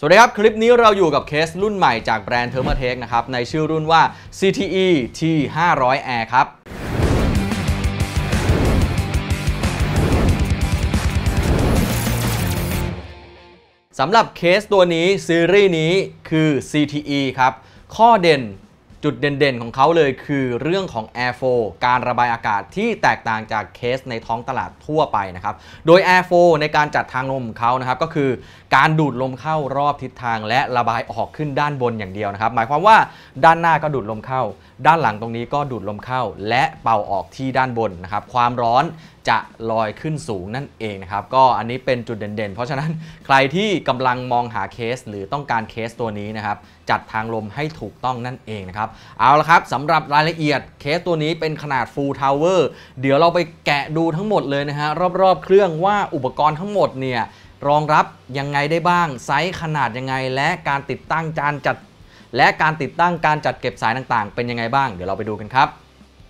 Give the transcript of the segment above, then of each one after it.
สวัสดีครับ คลิปนี้เราอยู่กับเคสรุ่นใหม่จากแบรนด์ t h e r m a t e c นะครับ ในชื่อรุ่นว่า CTE T500R ครับ สำหรับเคสตัวนี้ ซีรีส์นี้คือ CTE ครับ ข้อเด่นจุดเด่นๆ ของเขาเลยคือเรื่องของ a i r โฟการระบายอากาศที่แตกต่างจากเคสในท้องตลาดทั่วไปนะครับ โดย a i r โฟในการจัดทางลมของเขานะครับก็คือ การดูดลมเข้ารอบทิศทางและระบายออกขึ้นด้านบนอย่างเดียวนะครับหมายความว่าด้านหน้าก็ดูดลมเข้าด้านหลังตรงนี้ก็ดูดลมเข้าและเป่าออกที่ด้านบนนะครับความร้อนจะลอยขึ้นสูงนั่นเองนะครับ ก็อันนี้เป็นจุดเด่นๆ เพราะฉะนั้นใครที่กำลังมองหาเคสหรือต้องการเคสตัวนี้นะครับ จัดทางลมให้ถูกต้องนั่นเองนะครับ เอาละครับสำหรับรายละเอียดเคสตัวนี้เป็นขนาด full tower เดี๋ยวเราไปแกะดูทั้งหมดเลยนะฮะ รอบๆเครื่องว่าอุปกรณ์ทั้งหมดเนี่ยรองรับยังไงได้บ้างไซส์ขนาดยังไงและการติดตั้งจานจัด และการติดตั้งการจัดเก็บสายต่าง ๆ เป็นยังไงบ้างเดี๋ยวเราไปดูกันครับ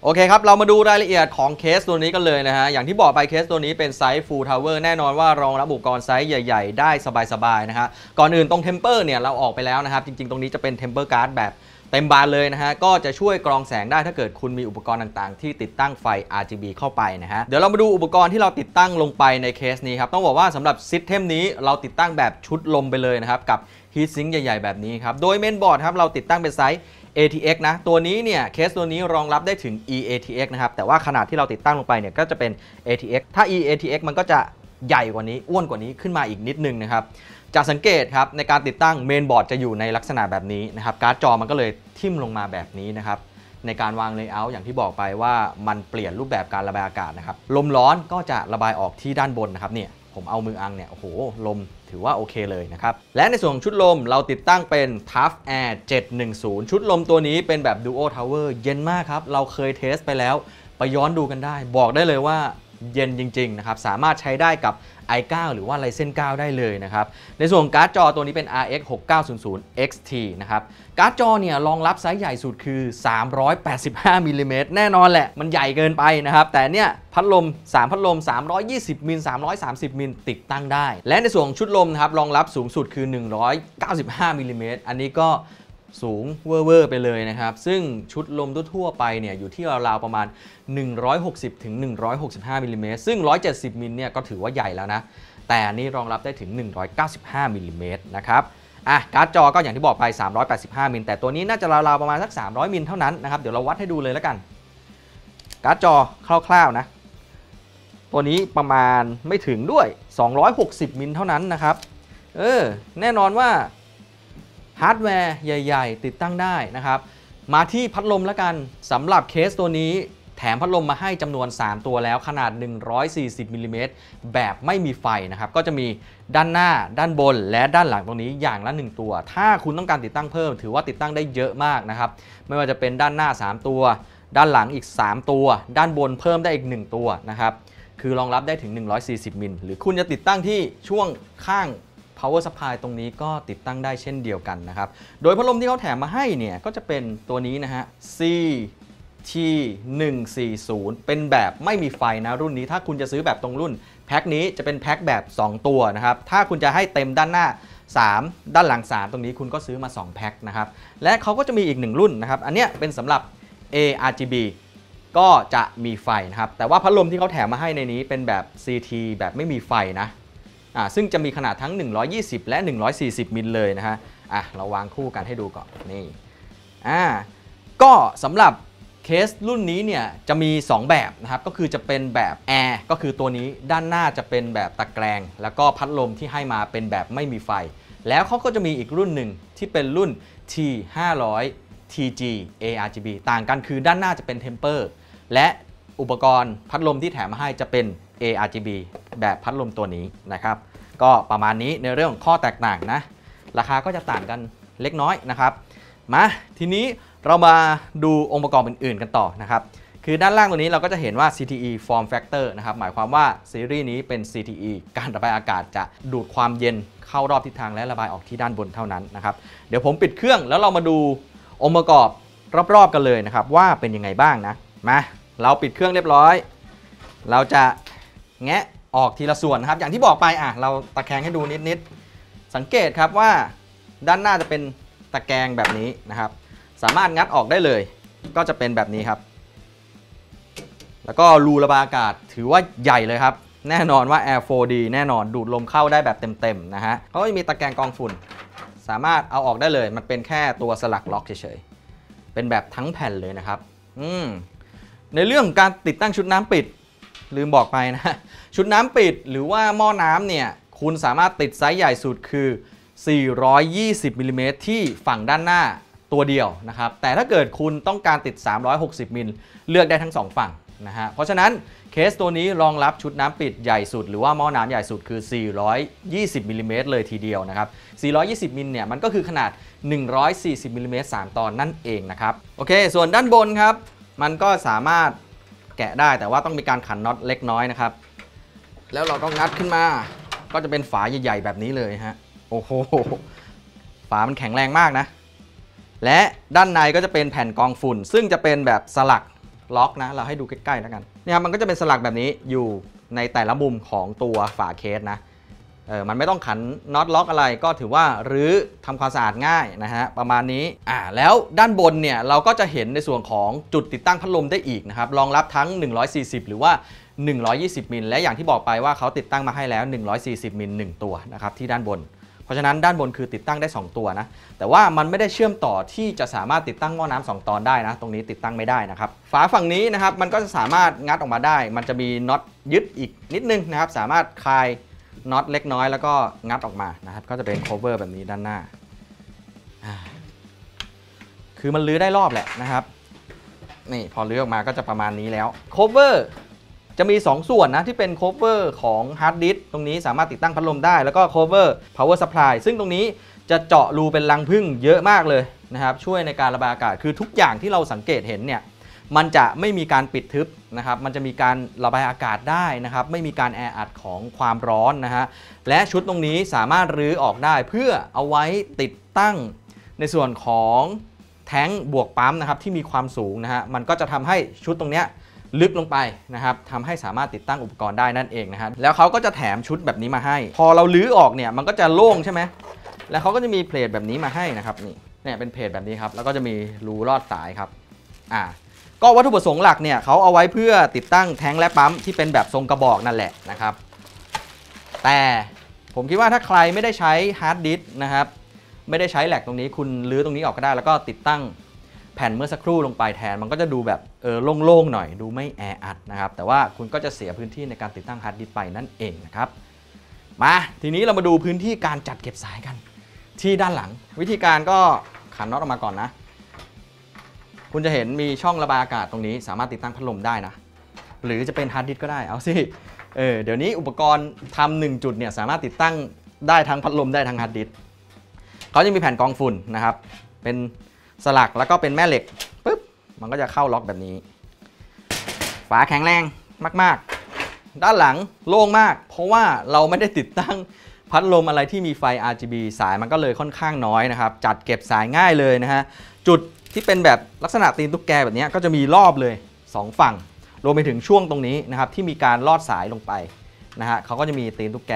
โอเคครับ เรามาดูรายละเอียดของเคสตัวนี้กันเลยนะฮะ อย่างที่บอกไปเคสตัวนี้เป็นไซส์ full tower แน่นอนว่ารองรับอุปกรณ์ไซส์ใหญ่ ๆ ได้สบายๆนะฮะ ก่อนอื่นตรง temper เนี่ยเราออกไปแล้วนะครับ จริงๆ ตรงนี้จะเป็น temper guard แบบเต็มบานเลยนะฮะก็จะช่วยกรองแสงได้ถ้าเกิดคุณมีอุปกรณ์ต่างๆ ที่ติดตั้งไฟ RGB เข้าไปนะฮะเดี๋ยวเรามาดูอุปกรณ์ที่เราติดตั้งลงไปในเคสนี้ครับ ต้องบอกว่าสำหรับซิสเทมนี้เราติดตั้งแบบชุดลมไปเลยนะครับกับฮีทซิงค์ใหญ่ๆ แบบนี้ครับ โดยเมนบอร์ดครับเราติดตั้งเป็นไซส์ ATX นะ ตัวนี้เนี่ยเคสตัวนี้รองรับได้ถึง eATX นะครับ แต่ว่าขนาดที่เราติดตั้งลงไปเนี่ยก็จะเป็น ATX ถ้า eATX มันก็จะใหญ่กว่านี้อ้วนกว่านี้ขึ้นมาอีกนิดนึงนะครับจะสังเกตครับในการติดตั้งเมนบอร์ดจะอยู่ในลักษณะแบบนี้นะครับการ์ดจอมันก็เลยทิ่มลงมาแบบนี้นะครับในการวางเลเยอร์อย่างที่บอกไปว่ามันเปลี่ยนรูปแบบการระบายอากาศนะครับลมร้อนก็จะระบายออกที่ด้านบนนะครับเนี่ยผมเอามืออังเนี่ย โอ้โห ลมถือว่าโอเคเลยนะครับ และในส่วนชุดลมเราติดตั้งเป็น Tough Air 710 ชุดลมตัวนี้เป็นแบบ Duo Tower เย็นมากครับ เราเคยเทสไปแล้ว ไปย้อนดูกันได้ บอกได้เลยว่าเย็นจริง ๆ นะครับ สามารถใช้ได้กับ i9 หรือว่า Ryzen 9ได้เลยนะครับ ในส่วนการ์ดจอตัวนี้เป็น RX 6900 XT นะครับ การ์ดจอเนี่ยรองรับไซส์ใหญ่สุดคือ 385มิลลิเมตรแน่นอนแหละมันใหญ่เกินไปนะครับ แต่เนี่ย พัดลม 3 พัดลม 320มิล330 มิลติดตั้งได้ และในส่วนชุดลมนะครับรองรับสูงสุดคือ 195มิลลิเมตรอันนี้ก็สูงเว่อร์ไปเลยนะครับ ซึ่งชุดลมทั่วไปเนี่ยอยู่ที่ราวๆประมาณ160-165ถึงมิลลิเมตรซึ่ง 170มิลเนี่ยก็ถือว่าใหญ่แล้วนะ แต่นี่รองรับได้ถึง195มิลลิเมตรนะครับอ่ะการ์ดจอก็อย่างที่บอกไป385มิลแต่ตัวนี้น่าจะราวๆประมาณสัก 300มิลเท่านั้นนะครับเดี๋ยวเราวัดให้ดูเลยแล้วกัน การ์ดจอคร่าวๆนะ ตัวนี้ประมาณไม่ถึงด้วย 260มิลเท่านั้นนะครับ เออแน่นอนว่าฮาร์ดแวร์ใหญ่ ๆ ติดตั้งได้นะครับ มาที่พัดลมแล้วกันสำหรับเคสตัวนี้ แถมพัดลมมาให้จำนวน 3 ตัวแล้วขนาด 140มิลิเมตรแบบไม่มีไฟนะครับ ก็จะมีด้านหน้าด้านบน และด้านหลังตรงนี้อย่างละ 1 ตัว ถ้าคุณต้องการติดตั้งเพิ่มถือว่าติดตั้งได้เยอะมากนะครับ ไม่ว่าจะเป็นด้านหน้า 3 ตัว ด้านหลังอีก 3 ตัว ด้านบนเพิ่มได้อีก 1 ตัวนะครับคือรองรับได้ถึง 140มิลหรือคุณจะติดตั้งที่ช่วงข้าง power supply ตรงนี้ก็ติดตั้งได้เช่นเดียวกันนะครับ โดยพัดลมที่เขาแถมมาให้เนี่ย ก็จะเป็นตัวนี้นะฮะ C T 1 4 0เป็นแบบไม่มีไฟนะรุ่นนี้ ถ้าคุณจะซื้อแบบตรงรุ่นแพ็คนี้จะเป็นแพ็คแบบ 2 ตัวนะครับ ถ้าคุณจะให้เต็มด้านหน้า 3 ด้านหลัง 3 ตรงนี้คุณก็ซื้อมา2แพ็คนะครับ และเขาก็จะมีอีก 1 รุ่นนะครับ อันเนี้ยเป็นสำหรับ ARGB ก็จะมีไฟนะครับ แต่ว่าพัดลมที่เขาแถมมาให้ในนี้ เป็นแบบ CT แบบไม่มีไฟนะซึ่งจะมีขนาดทั้ง 120 และ 140 มิลเลยนะฮะอ่ะเราวางคู่กันให้ดูก่อนนี่อ่าก็สำหรับเคสรุ่นนี้เนี่ยจะมี 2 แบบนะครับ ก็คือจะเป็นแบบแอร์ก็คือตัวนี้ด้านหน้าจะเป็นแบบตะแกรง แล้วก็พัดลมที่ให้มาเป็นแบบไม่มีไฟ แล้วเขาก็จะมีอีกรุ่นหนึ่งที่เป็นรุ่น T 500 TG ARGB ต่างกันคือด้านหน้าจะเป็นเทมเปอร์และอุปกรณ์พัดลมที่แถมมาให้จะเป็น ARGB แบบพัดลมตัวนี้นะครับ ก็ประมาณนี้ในเรื่องข้อแตกต่างนะราคาก็จะต่างกันเล็กน้อยนะครับมา ทีนี้เรามาดูองค์ประกอบอื่นๆ กันต่อนะครับคือด้านล่างตัวนี้เราก็จะเห็นว่า CTE form factor นะครับหมายความว่าซีรีส์นี้เป็น CTE การระบายอากาศจะดูดความเย็นเข้ารอบทิศทางและระบายออกที่ด้านบนเท่านั้นนะครับเดี๋ยวผมปิดเครื่อง แล้วเรามาดูองค์ประกอบรอบๆกันเลยนะครับว่าเป็นยังไงบ้างนะมาเราปิดเครื่องเรียบร้อย เราจะแงะออกทีละส่วนนะครับอย่างที่บอกไปอ่ะ เราตะแคงให้ดูนิดๆสังเกตครับว่า ด้านหน้าจะเป็นตะแกรงแบบนี้นะครับ สามารถงัดออกได้เลย ก็จะเป็นแบบนี้ครับ แล้วก็รูระบายอากาศถือว่าใหญ่เลยครับ แน่นอนว่า Air 4D แน่นอนดูดลมเข้าได้แบบเต็มๆนะฮะเขาก็จะมีตะแกรงกองฝุ่น สามารถเอาออกได้เลย มันเป็นแค่ตัวสลักล็อกเฉยๆเป็นแบบทั้งแผ่นเลยนะครับอืมในเรื่องการติดตั้งชุดน้ำปิดลืมบอกไปนะชุดน้ำปิดหรือว่าหม้อน้ำเนี่ยคุณสามารถติดไซส์ใหญ่สุดคือ 420มิลลิเมตรที่ฝั่งด้านหน้าตัวเดียวนะครับแต่ถ้าเกิดคุณต้องการติด 360 มิล เลือกได้ทั้ง 2 ฝั่งนะฮะเพราะฉะนั้นเคสตัวนี้รองรับชุดน้ำปิดใหญ่สุด หรือว่าหม้อน้ำใหญ่สุดคือ 420มิลิเมตรเลยทีเดียวนะครับ 420 มิลเนี่ยมันก็คือขนาด 140มิลิเมตร3ตอนนั่นเองนะครับโอเค ส่วนด้านบนครับมันก็สามารถแกะได้แต่ว่าต้องมีการขันน็อตเล็กน้อยนะครับ แล้วเราก็งัดขึ้นมาก็จะเป็นฝาใหญ่ๆแบบนี้เลยฮะโอ้โห ฝามันแข็งแรงมากนะ และด้านในก็จะเป็นแผ่นกองฝุ่น ซึ่งจะเป็นแบบสลักล็อกนะ เราให้ดูใกล้ๆแล้วกัน เนี่ยมันก็จะเป็นสลักแบบนี้อยู่ในแต่ละมุมของตัวฝาเคสนะเออมันไม่ต้องขันน็อตล็อกอะไรก็ถือว่ารื้อทำความสะอาดง่ายนะฮะประมาณนี้อ่าแล้วด้านบนเนี่ย เราก็จะเห็นในส่วนของจุดติดตั้งพัดลมได้อีกนะครับรองรับทั้ง 140 หรือว่า 120 มิลและอย่างที่บอกไปว่าเขาติดตั้งมาให้แล้ว 140 มิล1ตัวนะครับที่ด้านบน เพราะฉะนั้นด้านบนคือติดตั้งได้ 2 ตัวนะแต่ว่ามันไม่ได้เชื่อมต่อที่จะสามารถติดตั้งหม้อน้ำ 2 ตอนได้นะตรงนี้ติดตั้งไม่ได้นะครับฝาฝั่งนี้นะครับมันก็จะสามารถงัดออกมาได้ มันจะมีน็อตยึดอีกนิดนึงนะครับสามารถคลายน็อตเล็กน้อยแล้วก็งัดออกมานะครับก็จะเป็น cover แบบนี้ด้านหน้า คือมันลื้อได้รอบแหละนะครับนี่พอลื้อออกมาก็จะประมาณนี้แล้ว cover จะมี 2 ส่วนนะที่เป็น cover ของฮาร์ดดิสตรงนี้สามารถติดตั้งพัดลมได้แล้วก็ cover power supply ซึ่งตรงนี้จะเจาะรูเป็นรังพึ่งเยอะมากเลยนะครับช่วยในการระบายอากาศคือทุกอย่างที่เราสังเกตเห็นเนี่ยมันจะไม่มีการปิดทึบนะครับ มันจะมีการระบายอากาศได้นะครับ ไม่มีการแออัดของความร้อนนะฮะ และชุดตรงนี้สามารถรื้อออกได้ เพื่อเอาไว้ติดตั้งในส่วนของแท้งบวกปั๊มนะครับที่มีความสูงนะฮะ มันก็จะทำให้ชุดตรงเนี้ยลึกลงไปนะครับทำให้สามารถติดตั้งอุปกรณ์ได้นั่นเองนะฮะ แล้วเขาก็จะแถมชุดแบบนี้มาให้ พอเราลื้อออกเนี่ย มันก็จะโล่งใช่ไหมแล้วเขาก็จะมีเพลทแบบนี้มาให้นะครับ นี่เนี่ยเป็นเพลทแบบนี้ครับ แล้วก็จะมีรูรอดสายครับ อ่าก็วัตถุประสงค์หลักเนี่ยเขาเอาไว้เพื่อติดตั้งแทงและปั๊มที่เป็นแบบทรงกระบอกนั่นแหละนะครับ แต่ผมคิดว่าถ้าใครไม่ได้ใช้ฮาร์ดดิสนะครับไม่ได้ใช้แหลกตรงนี้คุณลื้อตรงนี้ออกก็ได้แล้วก็ติดตั้งแผ่นเมื่อสักครู่ลงไปแทน มันก็จะดูแบบเออโล่งๆหน่อยดูไม่แออัดนะครับแต่ว่าคุณก็จะเสียพื้นที่ในการติดตั้งฮาร์ดดิสไปนั่นเองนะครับมาทีนี้เรามาดูพื้นที่การจัดเก็บสายกันที่ด้านหลัง วิธีการก็ขันน็อตออกมาก่อนนะคุณจะเห็นมีช่องระบายอากาศตรงนี้สามารถติดตั้งพัดลมได้นะหรือจะเป็นฮาร์ดดิสก็ได้เอาสิเออเดี๋ยวนี้อุปกรณ์ทำหนึ่งจุดเนี่ยสามารถติดตั้งได้ทั้งพัดลมได้ทั้งฮาร์ดดิสเขาจะมีแผ่นกองฝุ่นนะครับ เป็นสลักแล้วก็เป็นแม่เหล็กปุ๊บมันก็จะเข้าล็อกแบบนี้ ฝาแข็งแรงมากๆ ด้านหลังโล่งมากเพราะว่าเราไม่ได้ติดตั้งพัดลมอะไรที่มีไฟ RGB สายมันก็เลยค่อนข้างน้อยนะครับจัดเก็บสายง่ายเลยนะฮะจุดที่เป็นแบบลักษณะตีนตุ๊กแกแบบนี้ก็จะมีรอบเลย 2 ฝั่งรวมไปถึงช่วงตรงนี้นะครับที่มีการลอดสายลงไปนะฮะเขาก็จะมีตีนตุ๊กแก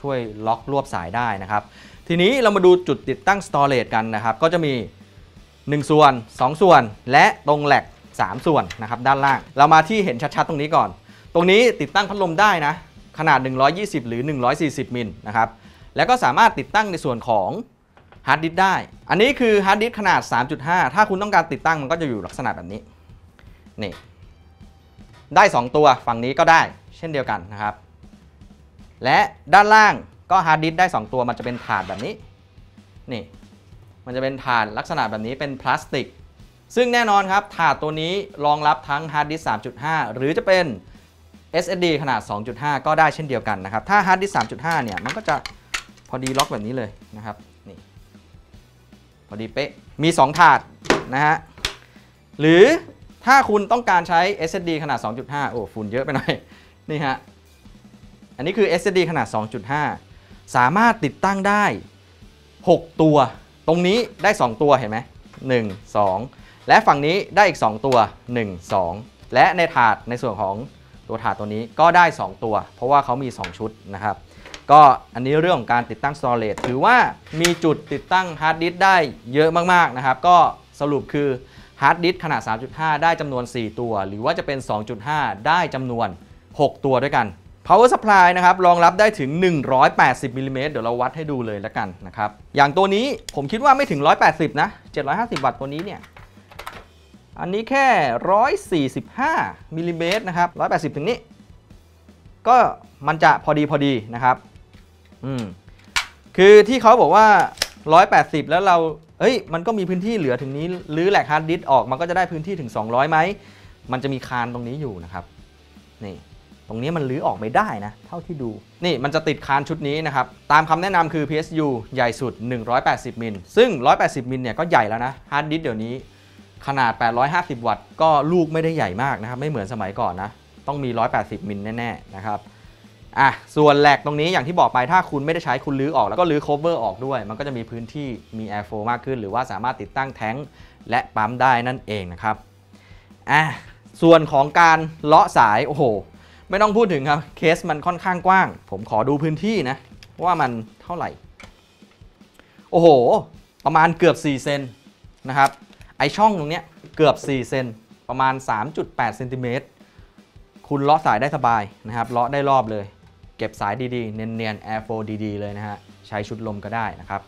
ช่วยล็อกรวบสายได้นะครับทีนี้เรามาดูจุดติดตั้งสตอเรจกันนะครับ ก็จะมี 1 ส่วน 2 ส่วนและตรงแหลก 3 ส่วนนะครับด้านล่างเรามาที่เห็นชัดๆตรงนี้ก่อน ตรงนี้ติดตั้งพัดลมได้นะขนาด 120 หรือ 140 มิลนะครับ แล้วก็สามารถติดตั้งในส่วนของฮาร์ดดิสได้ อันนี้คือฮาร์ดดิสขนาด 3.5 ถ้าคุณต้องการติดตั้ง มันก็จะอยู่ลักษณะแบบนี้ นี่ ได้ 2 ตัว ฝั่งนี้ก็ได้ เช่นเดียวกันนะครับ และด้านล่างก็ฮาร์ดดิสได้ 2 ตัว มันจะเป็นถาดแบบนี้ นี่ มันจะเป็นถาดลักษณะแบบนี้เป็นพลาสติก ซึ่งแน่นอนครับ ถาดตัวนี้รองรับทั้งฮาร์ดดิส3.5 หรือจะเป็น SSD ขนาด 2.5 ก็ได้เช่นเดียวกันนะครับ ถ้าฮาร์ดดิสก์3.5 เนี่ย มันก็จะพอดีล็อกแบบนี้เลยนะครับ นี่พอดีเป๊ะ มี 2 ถาดนะฮะ หรือถ้าคุณต้องการใช้ SSD ขนาด 2.5 โอ้ ฝุ่นเยอะไปหน่อย นี่ฮะ อันนี้คือ SSD ขนาด 2.5 สามารถติดตั้งได้ 6 ตัว ตรงนี้ได้ 2 ตัวเห็นไหม1 2 และฝั่งนี้ได้อีก 2 ตัว1 2และในถาดในส่วนของตัวถาดตัวนี้ก็ได้ 2 ตัว เพราะว่าเขามี 2 ชุดนะครับ ก็อันนี้เรื่องของการติดตั้งสโตรเล e ถือว่ามีจุดติดตั้งฮาร์ดดิสได้เยอะมากๆนะครับก็สรุปคือฮาร์ดดิสขนาด 3.5 ได้จำนวน 4 ตัว หรือว่าจะเป็น 2.5 ได้จำนวน 6 ตัวด้วยกัน power supply นะครับรองรับได้ถึง 180มิลิเมตรเดี๋ยวเราวัดให้ดูเลยแล้วกันนะครับ อย่างตัวนี้ผมคิดว่าไม่ถึง 180นะ750 วัตต์ตัวนี้เนี่ยอันนี้แค่ 145มิลลิเมตรนะครับ180 ถึงนี้ ก็มันจะพอดีพอดีนะครับ อืม คือที่เขาบอกว่า 180 แล้วเรา เฮ้ย มันก็มีพื้นที่เหลือถึงนี้ หรือแหลกฮาร์ดดิสออกมันก็จะได้พื้นที่ถึง 200ไหม มันจะมีคานตรงนี้อยู่นะครับ นี่ ตรงนี้มันลื้อออกไม่ได้นะ เท่าที่ดู นี่มันจะติดคานชุดนี้นะครับ ตามคำแนะนำคือ PSU ใหญ่สุด 180 มิล ซึ่ง180มิลเนี่ยก็ใหญ่แล้วนะ ฮาร์ดดิสเดี๋ยวนี้ขนาด 850 วัตต์ก็ลูกไม่ได้ใหญ่มากนะครับ ไม่เหมือนสมัยก่อนนะ ต้องมี 180 มิลแน่ ๆ นะครับอ่ะส่วนแหลกตรงนี้อย่างที่บอกไปถ้าคุณไม่ได้ใช้คุณลื้อออกแล้วก็ลื้อโคเวอร์ออกด้วย มันก็จะมีพื้นที่มี airflow มากขึ้น หรือว่าสามารถติดตั้งแท้งและปั๊มได้นั่นเองนะครับอ่ะส่วนของการเลาะสายโอ้โห ไม่ต้องพูดถึงครับเคสมันค่อนข้างกว้าง ผมขอดูพื้นที่นะว่ามันเท่าไหร่ โอ้โหประมาณเกือบ4เซนนะครับไอช่องตรงนี้เกือบ 4 เซนประมาณ 3.8เซนติเมตรคุณเลาะสายได้สบายนะครับเลาะได้รอบเลย เก็บสายดีๆ เนียนๆ Air ฟดี ๆ เลยนะฮะ ใช้ชุดลมก็ได้นะครับ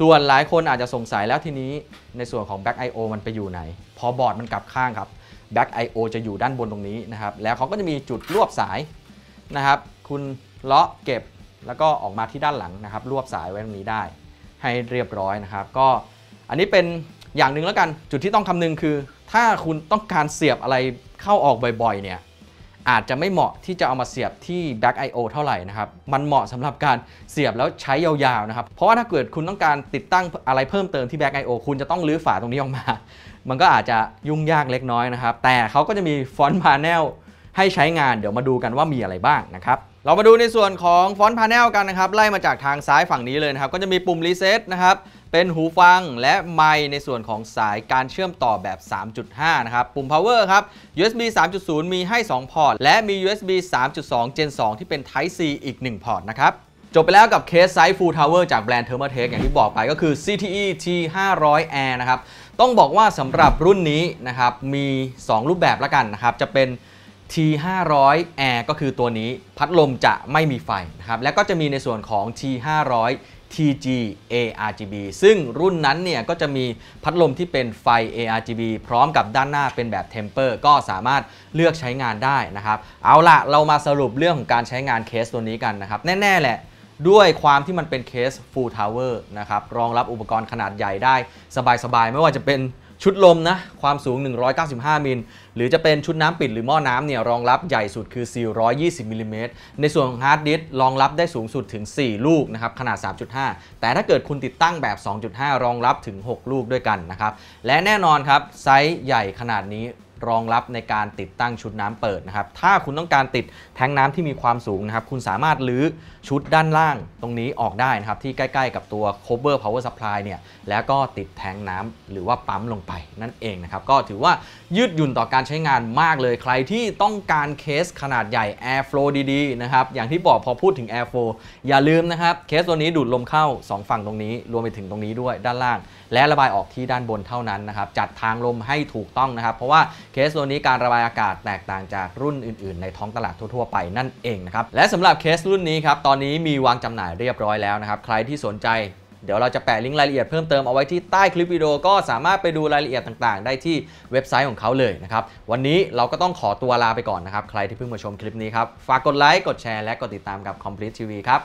ส่วนหลายคนอาจจะสงสัยแล้วทีนี้ในส่วนของ Back I.O. มันไปอยู่ไหน พอบอร์ดมันกลับข้างครับ Back I.O. จะอยู่ด้านบนตรงนี้นะครับแล้วเขาก็จะมีจุดรวบสายนะครับคุณเลาะเก็บแล้วก็ออกมาที่ด้านหลังนะครับรวบสายไว้ตรงนี้ได้ ให้เรียบร้อยนะครับก็อันนี้เป็นอย่างหนึ่งแล้วกันจุดที่ต้องคำนึงคือ ถ้าคุณต้องการเสียบอะไรเข้าออกบ่อยๆเนี่ยอาจจะไม่เหมาะที่จะเอามาเสียบที่ Back I/O เท่าไหร่นะครับมันเหมาะสำหรับการเสียบแล้วใช้ยาวๆนะครับ เพราะว่าถ้าเกิดคุณต้องการติดตั้งอะไรเพิ่มเติมที่ Back I/O คุณจะต้องรื้อฝาตรงนี้ออกมา มันก็อาจจะยุ่งยากเล็กน้อยนะครับ แต่เขาก็จะมีฟอนต์พาเนลให้ใช้งานเดี๋ยวมาดูกันว่ามีอะไรบ้างนะครับ เรามาดูในส่วนของฟอนต์พาเนลกันนะครับ ไล่มาจากทางซ้ายฝั่งนี้เลยนะครับก็จะมีปุ่มรีเซ็ตนะครับเป็นหูฟังและไมค์ในส่วนของสายการเชื่อมต่อแบบ 3.5 นะครับ ปุ่ม power ครับ USB 3.0 มีให้ 2 พอร์ต และมี USB 3.2 Gen 2 ที่เป็น Type C อีก 1 พอร์ตนะครับ จบไปแล้วกับเคสไซส์ Full Tower จากแบรนด์ t h e r m a t a k e อย่างที่บอกไปก็คือ CTE T500R นะครับ ต้องบอกว่าสำหรับรุ่นนี้นะครับมี 2 รูปแบบละกันนะครับ จะเป็น T500R ก็คือตัวนี้พัดลมจะไม่มีไฟนะครับและก็จะมีในส่วนของ T500 TG ARGB ซึ่งรุ่นนั้นเนี่ยก็จะมีพัดลมที่เป็นไฟ ARGB พร้อมกับด้านหน้าเป็นแบบ Temper ก็สามารถเลือกใช้งานได้นะครับ เอาละเรามาสรุปเรื่องของการใช้งานเคสตัวนี้กันนะครับ แน่ ๆ แหละ ด้วยความที่มันเป็นเคส Full Tower นะครับ รองรับอุปกรณ์ขนาดใหญ่ได้ สบาย ๆ ไม่ว่าจะเป็นชุดลมนะความสูง 195 มิล หรือจะเป็นชุดน้ำปิดหรือหม้อน้ำเนี่ยรองรับใหญ่สุดคือ 420มิลิเมตรในส่วนของฮาร์ดดิสรองรับได้สูงสุดถึง 4 ลูกนะครับขนาด 3.5 แต่ถ้าเกิดคุณติดตั้งแบบ 2.5 รองรับถึง 6 ลูกด้วยกันนะครับและแน่นอนครับไซส์ใหญ่ขนาดนี้รองรับในการติดตั้งชุดน้ำเปิดนะครับ ถ้าคุณต้องการติดแทงน้ำที่มีความสูงนะครับ คุณสามารถลื้อชุดด้านล่างตรงนี้ออกได้นะครับ ที่ใกล้ ๆ กับตัว cover power supply เนี่ย แล้วก็ติดแทงน้ำหรือว่าปั๊มลงไปนั่นเองนะครับ ก็ถือว่ายืดหยุ่นต่อการใช้งานมากเลยใครที่ต้องการเคสขนาดใหญ่ Airflow ดีๆนะครับอย่างที่บอกพอพูดถึง Airflow อย่าลืมนะครับเคสตัวนี้ดูดลมเข้า 2 ฝั่งตรงนี้ รวมไปถึงตรงนี้ด้วยด้านล่าง และระบายออกที่ด้านบนเท่านั้นนะครับจัดทางลมให้ถูกต้องนะครับ เพราะว่าเคสตัวนี้การระบายอากาศแตกต่างจากรุ่นอื่นๆ ในท้องตลาดทั่ว ๆ ไปนั่นเองนะครับและสำหรับเคสรุ่นนี้ครับตอนนี้มีวางจำหน่ายเรียบร้อยแล้วนะครับใครที่สนใจเดี๋ยวเราจะแปะลิงก์รายละเอียดเพิ่มเติมเอาไว้ที่ใต้คลิปวิดีโอ ก็สามารถไปดูรายละเอียดต่างๆ ได้ที่เว็บไซต์ของเขาเลยนะครับ วันนี้เราก็ต้องขอตัวลาไปก่อนนะครับ ใครที่เพิ่งมาชมคลิปนี้ครับ ฝากกดไลค์ กดแชร์ และกดติดตามกับ Complete TV ครับ